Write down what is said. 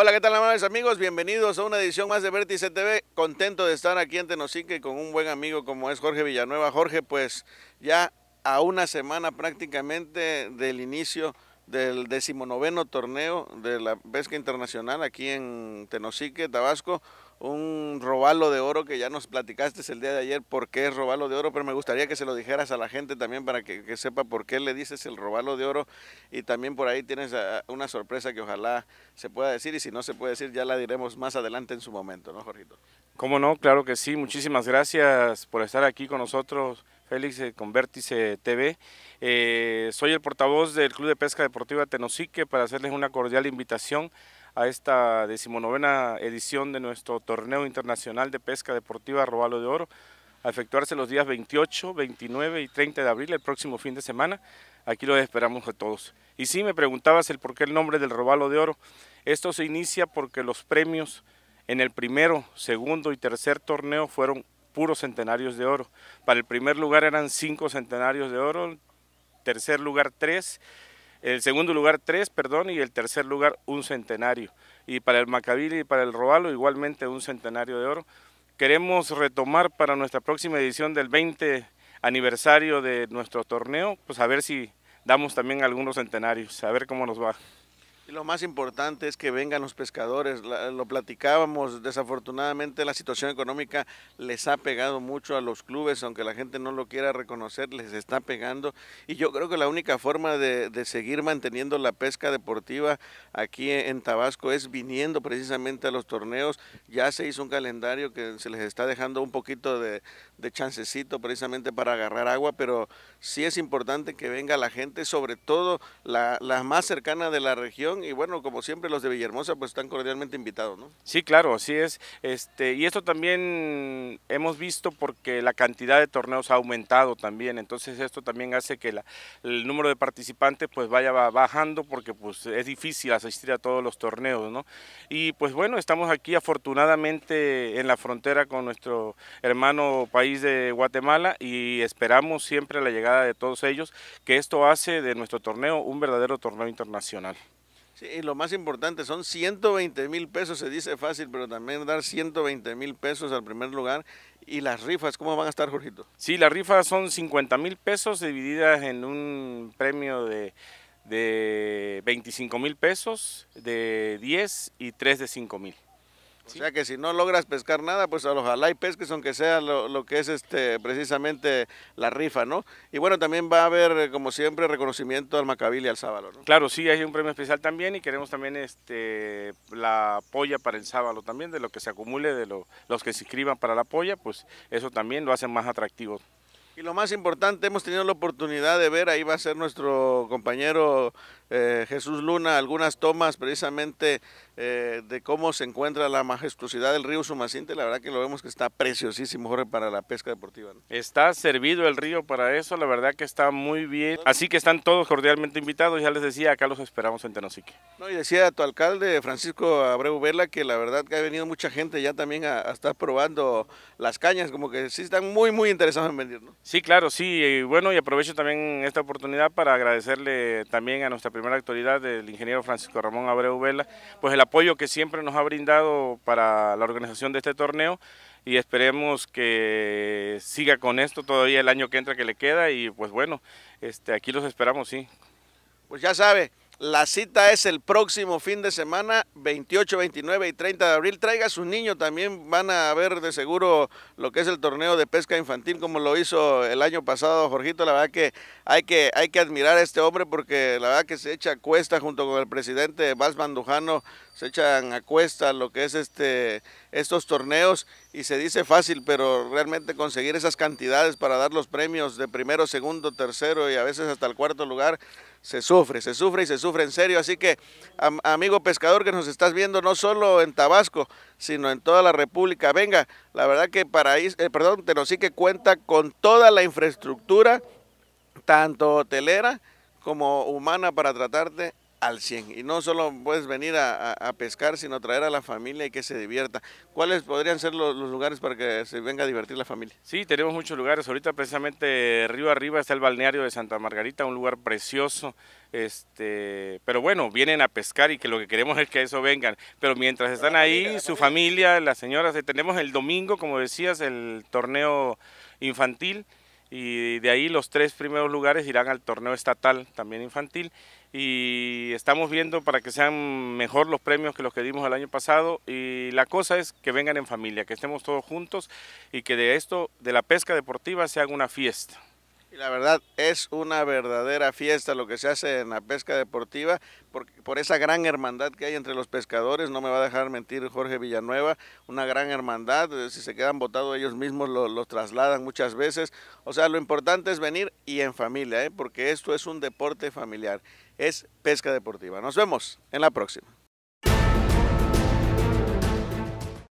Hola, ¿qué tal amables amigos? Bienvenidos a una edición más de Vertice TV. Contento de estar aquí en Tenosique con un buen amigo como es Jorge Villanueva. Jorge, pues ya a una semana prácticamente del inicio del decimonoveno torneo de la pesca internacional aquí en Tenosique, Tabasco un robalo de oro que ya nos platicaste el día de ayer por qué es robalo de oro, pero me gustaría que se lo dijeras a la gente también para que, sepa por qué le dices el robalo de oro y también por ahí tienes ah, ah, una sorpresa que ojalá se pueda decir y si no se puede decir ya la diremos más adelante en su momento, ¿no, Jorgito? Cómo no, claro que sí, muchísimas gracias por estar aquí con nosotros. Félix eh, con Vértice TV. Eh, soy el portavoz del Club de Pesca Deportiva Tenosique para hacerles una cordial invitación a esta decimonovena edición de nuestro Torneo Internacional de Pesca Deportiva Robalo de Oro, a efectuarse los días 28, 29 y 30 de abril, el próximo fin de semana. Aquí lo esperamos a todos. Y si me preguntabas el por qué el nombre del Robalo de Oro. Esto se inicia porque los premios en el primero, segundo y tercer torneo fueron puros centenarios de oro. Para el primer lugar eran cinco centenarios de oro, tercer lugar tres el segundo lugar tres, perdón, y el tercer lugar un centenario. Y para el Macabili y para el Robalo igualmente un centenario de oro. Queremos retomar para nuestra próxima edición del 20 aniversario de nuestro torneo, pues a ver si damos también algunos centenarios, a ver cómo nos va lo más importante es que vengan los pescadores. lo platicábamos, desafortunadamente la situación económica les ha pegado mucho a los clubes, aunque la gente no lo quiera reconocer, les está pegando. Y yo creo que la única forma de, seguir manteniendo la pesca deportiva aquí en Tabasco es viniendo precisamente a los torneos. Ya se hizo un calendario que se les está dejando un poquito de, chancecito precisamente para agarrar agua, pero sí es importante que venga la gente, sobre todo la más cercana de la región y bueno, como siempre los de Villahermosa pues están cordialmente invitados, ¿no? Sí, claro, así es. Este, y esto también hemos visto porque la cantidad de torneos ha aumentado también, entonces esto también hace que la, el número de participantes pues vaya bajando porque pues es difícil asistir a todos los torneos, ¿no? Y pues bueno, estamos aquí afortunadamente en la frontera con nuestro hermano país de Guatemala y esperamos siempre la llegada de todos ellos, que esto hace de nuestro torneo un verdadero torneo internacional. Sí, y lo más importante, son 120 mil pesos, se dice fácil, pero también dar 120 mil pesos al primer lugar. ¿Y las rifas, cómo van a estar, Jorgito? Sí, las rifas son 50 mil pesos divididas en un premio de, de 25 mil pesos, de 10 y 3 de 5 mil. O sea que si no logras pescar nada, pues a ojalá y pesques, aunque sea lo, que es este precisamente la rifa, ¿no? Y bueno, también va a haber, eh, como siempre, reconocimiento al Macabil y al Sábalo, ¿no? Claro, sí, hay un premio especial también y queremos también este la polla para el Sábalo también, de lo que se acumule, de los que se inscriban para la polla, pues eso también lo hace más atractivo. Y lo más importante, hemos tenido la oportunidad de ver, ahí va a ser nuestro compañero eh, Jesús Luna algunas tomas precisamente eh, de cómo se encuentra la majestuosidad del río Sumacinte. La verdad que lo vemos que está preciosísimo, para la pesca deportiva. Está servido el río para eso, la verdad que está muy bien. Así que están todos cordialmente invitados. Ya les decía, acá los esperamos en Tenosique. No, y decía tu alcalde, Francisco Abreu Vela, que la verdad que ha venido mucha gente ya también a, estar probando las cañas, como que sí están muy, muy interesados en venir. Sí, claro, sí. Y bueno, y aprovecho también esta oportunidad para agradecerle también a nuestra primera actualidad del ingeniero Francisco Ramón Abreu Vela, pues el apoyo que siempre nos ha brindado para la organización de este torneo y esperemos que siga con esto todavía el año que entra que le queda y pues bueno, este, aquí los esperamos, sí. Pues ya sabe, la cita es el próximo fin de semana, 28, 29 y 30 de abril. Traiga a sus niños, también van a ver de seguro lo que es el torneo de pesca infantil, como lo hizo el año pasado Jorgito. La verdad que hay que, hay que admirar a este hombre porque la verdad que se echa cuesta junto con el presidente Vaz Mandujano se echan a cuesta lo que es este estos torneos y se dice fácil, pero realmente conseguir esas cantidades para dar los premios de primero, segundo, tercero y a veces hasta el cuarto lugar se sufre, se sufre y se sufre en serio. Así que, amigo pescador que nos estás viendo no solo en Tabasco, sino en toda la República, venga, la verdad que Paraíso, eh, perdón, que cuenta con toda la infraestructura, tanto hotelera como humana, para tratarte al 100. Y no solo puedes venir a, pescar, sino traer a la familia y que se divierta. ¿Cuáles podrían ser los, lugares para que se venga a divertir la familia? Sí, tenemos muchos lugares. Ahorita precisamente río arriba está el balneario de Santa Margarita, un lugar precioso. Este, pero bueno, vienen a pescar y que lo que queremos es que eso vengan. Pero mientras están ahí, su familia, las señoras, eh, tenemos el domingo, como decías, el torneo infantil y de ahí los tres primeros lugares irán al torneo estatal, también infantil, y estamos viendo para que sean mejor los premios que los que dimos el año pasado, y la cosa es que vengan en familia, que estemos todos juntos y que de esto, de la pesca deportiva, se haga una fiesta. Y la verdad es una verdadera fiesta lo que se hace en la pesca deportiva por, por esa gran hermandad que hay entre los pescadores, no me va a dejar mentir Jorge Villanueva, una gran hermandad, eh, si se quedan botados ellos mismos los lo trasladan muchas veces, o sea, lo importante es venir y en familia, ¿eh? porque esto es un deporte familiar, es pesca deportiva. Nos vemos en la próxima.